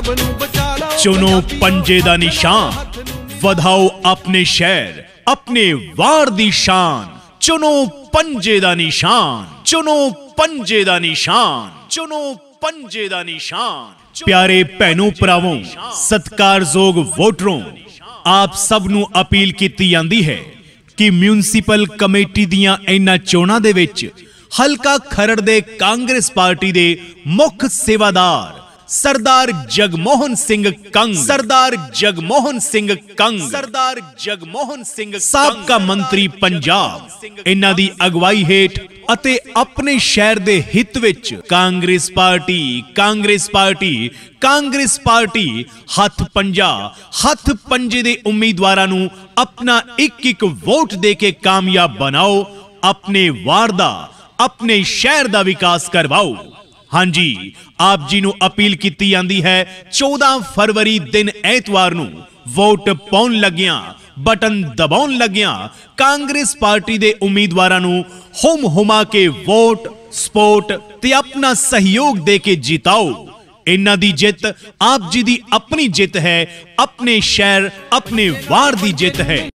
ਪੰਜਾਬ ਨੂੰ ਬਚਾ ਲਓ ਚੁਣੋ ਪੰਜੇ ਦਾ ਨਿਸ਼ਾਨ ਵਧਾਓ ਆਪਣੇ ਸ਼ਹਿਰ ਆਪਣੇ ਵਾਰ ਦੀ ਸ਼ਾਨ ਚੁਣੋ ਪੰਜੇ ਦਾ ਨਿਸ਼ਾਨ ਚੁਣੋ ਪੰਜੇ ਦਾ ਨਿਸ਼ਾਨ ਚੁਣੋ ਪੰਜੇ ਦਾ ਨਿਸ਼ਾਨ ਪਿਆਰੇ ਭੈਣੋ ਭਰਾਵੋ ਸਤਕਾਰਯੋਗ ਵੋਟਰੋ ਆਪ ਸਭ ਨੂੰ ਅਪੀਲ ਕੀਤੀ ਜਾਂਦੀ ਹੈ ਕਿ ਮਿਊਨਿਸਪਲ ਕਮੇਟੀ ਦੀਆਂ ਇਹਨਾਂ ਚੋਣਾਂ ਦੇ ਵਿੱਚ ਹਲਕਾ ਖਰੜ ਦੇ ਕਾਂਗਰਸ ਪਾਰਟੀ ਦੇ ਮੁੱਖ ਸੇਵਾਦਾਰ ਸਰਦਾਰ ਜਗਮੋਹਨ ਸਿੰਘ ਕੰਗ ਸਰਦਾਰ ਜਗਮੋਹਨ ਸਿੰਘ ਕੰਗ ਸਰਦਾਰ ਜਗਮੋਹਨ ਸਿੰਘ ਸਾਬਕਾ ਮੰਤਰੀ ਪੰਜਾਬ ਇਹਨਾਂ ਦੀ ਅਗਵਾਈ ਹੇਠ ਅਤੇ ਆਪਣੇ ਸ਼ਹਿਰ ਦੇ ਹਿੱਤ ਵਿੱਚ Congress party Congress party Congress party ਹੱਥ ਪੰਜਾ ਹੱਥ ਪੰਜੇ ਦੇ ਉਮੀਦਵਾਰਾਂ ਨੂੰ ਆਪਣਾ ਇੱਕ ਇੱਕ ਵੋਟ ਦੇ ਕੇ ਕਾਮਯਾਬ ਬਣਾਓ ਆਪਣੇ ਵਾਰ ਦਾ ਆਪਣੇ ਸ਼ਹਿਰ ਦਾ ਵਿਕਾਸ ਕਰਵਾਓ ਹਾਂਜੀ ਆਪ ਜੀ ਨੂੰ ਅਪੀਲ ਕੀਤੀ ਜਾਂਦੀ ਹੈ 14 ਫਰਵਰੀ ਦਿਨ ਐਤਵਾਰ ਨੂੰ ਵੋਟ ਪਾਉਣ ਲੱਗਿਆਂ ਬਟਨ ਦਬਾਉਣ ਲੱਗਿਆਂ ਕਾਂਗਰਸ ਪਾਰਟੀ ਦੇ ਉਮੀਦਵਾਰਾਂ ਨੂੰ ਹੁਮ ਹੁਮਾ ਕੇ ਵੋਟ ਸਪੋਰਟ ਤੇ ਆਪਣਾ ਸਹਿਯੋਗ ਦੇ ਕੇ ਜਿਤਾਓ ਇਹਨਾਂ ਦੀ ਜਿੱਤ ਆਪ ਜੀ ਦੀ ਆਪਣੀ ਜਿੱਤ ਹੈ ਆਪਣੇ ਸ਼ਹਿਰ ਆਪਣੇ ਵਾਰ ਦੀ ਜਿੱਤ ਹੈ